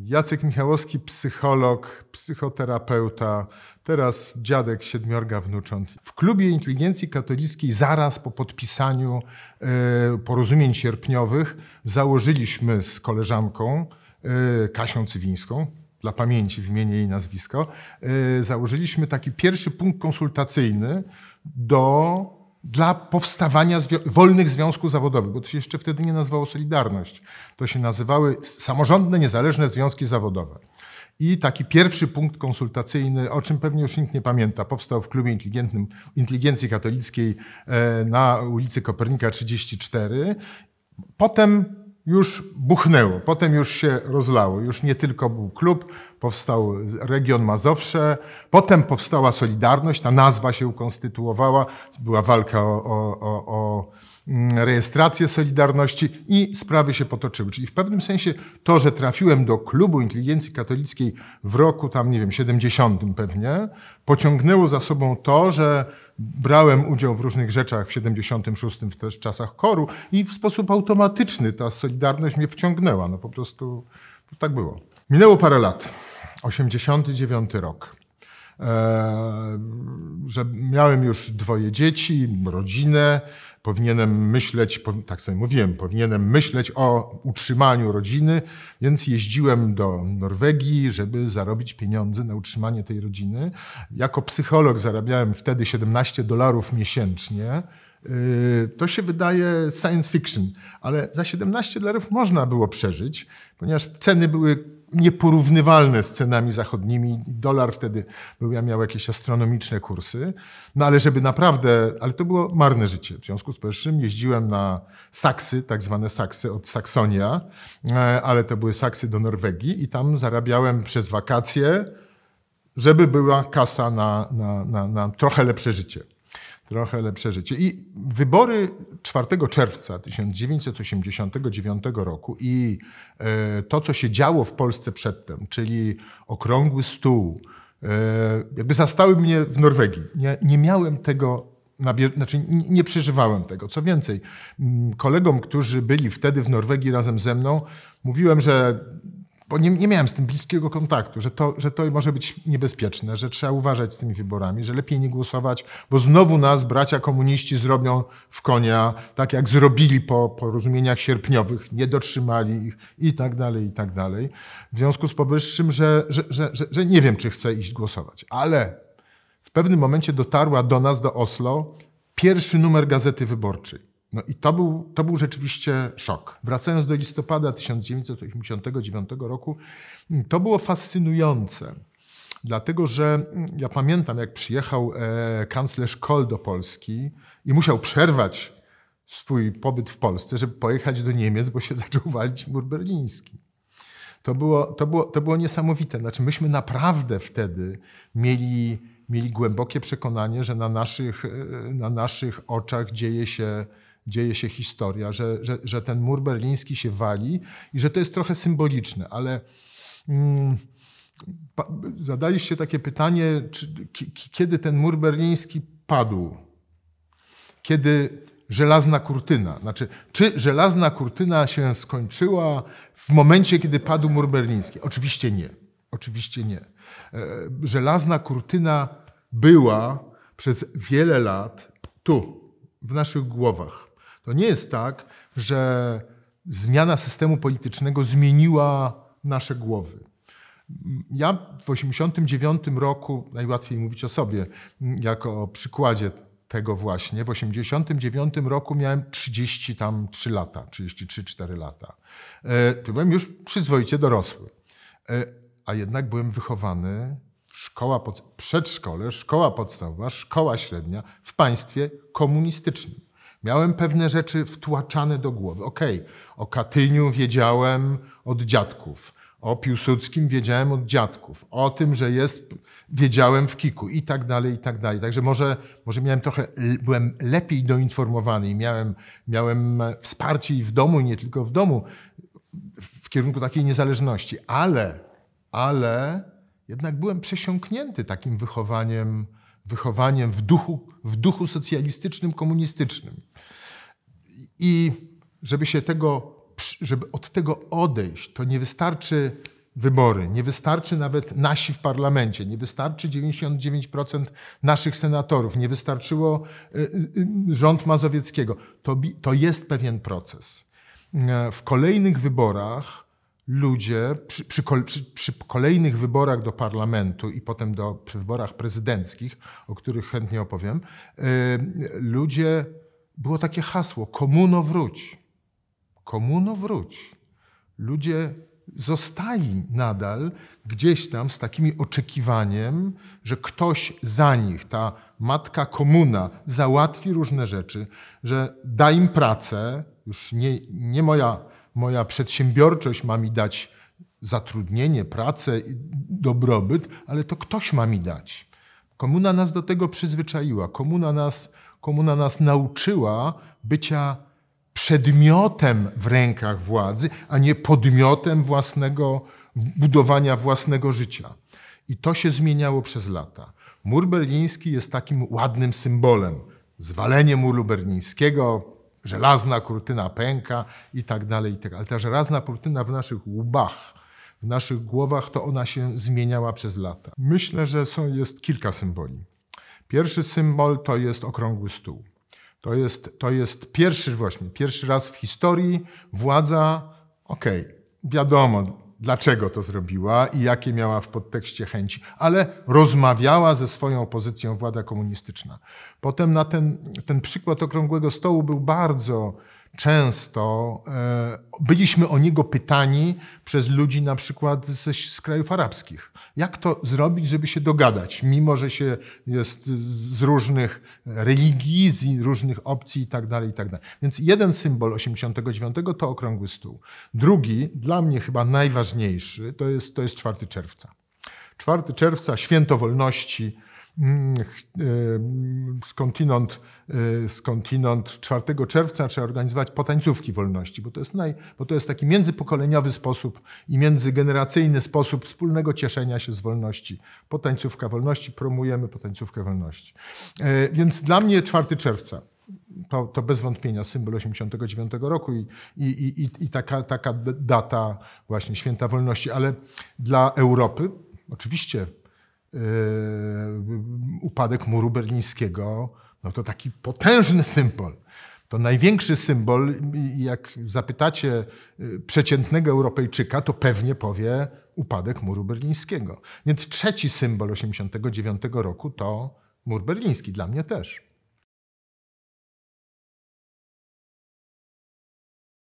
Jacek Michałowski, psycholog, psychoterapeuta, teraz dziadek siedmiorga wnucząt. W klubie inteligencji katolickiej zaraz po podpisaniu e, porozumień sierpniowych założyliśmy z koleżanką e, Kasią Cywińską, dla pamięci wymienię jej nazwisko, e, założyliśmy taki pierwszy punkt konsultacyjny do dla powstawania wolnych związków zawodowych, bo to się jeszcze wtedy nie nazywało Solidarność. To się nazywały samorządne, niezależne związki zawodowe. I taki pierwszy punkt konsultacyjny, o czym pewnie już nikt nie pamięta, powstał w klubie inteligentnym, inteligencji katolickiej e, na ulicy Kopernika 34. Potem już buchnęło, potem już się rozlało. Już nie tylko był klub, powstał region Mazowsze, potem powstała Solidarność, ta nazwa się ukonstytuowała, była walka o, o, o, o Mm, rejestrację Solidarności i sprawy się potoczyły. Czyli w pewnym sensie to, że trafiłem do klubu inteligencji katolickiej w roku tam, nie wiem, 70 pewnie, pociągnęło za sobą to, że brałem udział w różnych rzeczach w 76 w też czasach koru i w sposób automatyczny ta Solidarność mnie wciągnęła. No po prostu tak było. Minęło parę lat. 89 rok. Eee, że miałem już dwoje dzieci, rodzinę, powinienem myśleć, tak sobie mówiłem, powinienem myśleć o utrzymaniu rodziny, więc jeździłem do Norwegii, żeby zarobić pieniądze na utrzymanie tej rodziny. Jako psycholog zarabiałem wtedy 17 dolarów miesięcznie. Yy, to się wydaje science fiction, ale za 17 dolarów można było przeżyć, ponieważ ceny były nieporównywalne z cenami zachodnimi. Dolar wtedy był, ja miał jakieś astronomiczne kursy. No ale żeby naprawdę, ale to było marne życie. W związku z pierwszym jeździłem na saksy, tak zwane saksy od Saksonia, e, ale to były saksy do Norwegii i tam zarabiałem przez wakacje, żeby była kasa na, na, na, na trochę lepsze życie trochę lepsze życie. I wybory 4 czerwca 1989 roku i e, to, co się działo w Polsce przedtem, czyli okrągły stół, e, jakby zastały mnie w Norwegii. Nie, nie miałem tego, znaczy nie przeżywałem tego. Co więcej, kolegom, którzy byli wtedy w Norwegii razem ze mną, mówiłem, że bo nie, nie miałem z tym bliskiego kontaktu, że to, że to może być niebezpieczne, że trzeba uważać z tymi wyborami, że lepiej nie głosować, bo znowu nas bracia komuniści zrobią w konia, tak jak zrobili po porozumieniach sierpniowych, nie dotrzymali ich i tak dalej, i tak dalej. W związku z powyższym, że, że, że, że, że nie wiem, czy chcę iść głosować, ale w pewnym momencie dotarła do nas, do Oslo, pierwszy numer Gazety Wyborczej. No i to był, to był rzeczywiście szok. Wracając do listopada 1989 roku, mm, to było fascynujące. Dlatego, że mm, ja pamiętam, jak przyjechał e, kanclerz Kohl do Polski i musiał przerwać swój pobyt w Polsce, żeby pojechać do Niemiec, bo się zaczął walić mur berliński. To było, to było, to było niesamowite. Znaczy, myśmy naprawdę wtedy mieli, mieli głębokie przekonanie, że na naszych, e, na naszych oczach dzieje się dzieje się historia, że, że, że ten mur berliński się wali i że to jest trochę symboliczne, ale mm, zadaliście takie pytanie, czy, kiedy ten mur berliński padł? Kiedy żelazna kurtyna. Znaczy, czy żelazna kurtyna się skończyła w momencie, kiedy padł mur berliński? Oczywiście nie. Oczywiście nie. E, żelazna kurtyna była przez wiele lat tu, w naszych głowach. To nie jest tak, że zmiana systemu politycznego zmieniła nasze głowy. Ja w 1989 roku, najłatwiej mówić o sobie, jako o przykładzie tego właśnie, w 1989 roku miałem 33 tam lata, 33-4 lata. E, byłem już przyzwoicie dorosły. E, a jednak byłem wychowany szkoła pod, przedszkole, szkoła podstawowa, szkoła średnia w państwie komunistycznym. Miałem pewne rzeczy wtłaczane do głowy. Okej, okay, o Katyniu wiedziałem od dziadków, o Piłsudskim wiedziałem od dziadków, o tym, że jest, wiedziałem w Kiku i tak dalej, i tak dalej. Także może, może miałem trochę, byłem lepiej doinformowany i miałem, miałem wsparcie i w domu, i nie tylko w domu, w kierunku takiej niezależności. Ale, ale jednak byłem przesiąknięty takim wychowaniem wychowaniem w duchu, w duchu socjalistycznym, komunistycznym. I żeby się tego, żeby od tego odejść, to nie wystarczy wybory, nie wystarczy nawet nasi w parlamencie, nie wystarczy 99% naszych senatorów, nie wystarczyło y, y, rząd Mazowieckiego. To, to jest pewien proces. E, w kolejnych wyborach ludzie przy, przy, przy, przy, kolejnych wyborach do parlamentu i potem do wyborach prezydenckich, o których chętnie opowiem, y, ludzie, było takie hasło, komuno wróć, komuno wróć. Ludzie zostali nadal gdzieś tam z takimi oczekiwaniem, że ktoś za nich, ta matka komuna, załatwi różne rzeczy, że da im pracę, już nie, nie moja moja przedsiębiorczość ma mi dać zatrudnienie, pracę, dobrobyt, ale to ktoś ma mi dać. Komuna nas do tego przyzwyczaiła, komuna nas, komuna nas nauczyła bycia przedmiotem w rękach władzy, a nie podmiotem własnego, budowania własnego życia. I to się zmieniało przez lata. Mur berliński jest takim ładnym symbolem. Zwalenie muru berlińskiego, żelazna kurtyna pęka i tak dalej. I tak. Ale ta żelazna kurtyna w naszych łbach, w naszych głowach, to ona się zmieniała przez lata. Myślę, że są, jest kilka symboli. Pierwszy symbol to jest okrągły stół. To jest, to jest pierwszy właśnie, pierwszy raz w historii władza, okej, okay, wiadomo, dlaczego to zrobiła i jakie miała w podtekście chęci, ale rozmawiała ze swoją opozycją władza komunistyczna. Potem na ten, ten przykład okrągłego stołu był bardzo często e, byliśmy o niego pytani przez ludzi na przykład z, z krajów arabskich. Jak to zrobić, żeby się dogadać, mimo że się jest z różnych religii, z różnych opcji itd. Tak itd. Tak Więc jeden symbol 89 to okrągły stół. Drugi, dla mnie chyba najważniejszy, to jest, to jest 4 czerwca. 4 czerwca, święto wolności, skądinąd, skądinąd 4 czerwca trzeba organizować potańcówki wolności, bo to, jest naj, bo to jest taki międzypokoleniowy sposób i międzygeneracyjny sposób wspólnego cieszenia się z wolności. Potańcówka wolności, promujemy potańcówkę wolności. E, więc dla mnie 4 czerwca to, to bez wątpienia symbol 89 roku i, i, i, i taka, taka data właśnie święta wolności, ale dla Europy oczywiście Y, upadek muru berlińskiego, no to taki potężny symbol. To największy symbol, jak zapytacie y, przeciętnego Europejczyka, to pewnie powie upadek muru berlińskiego. Więc trzeci symbol 1989 roku to mur berliński, dla mnie też.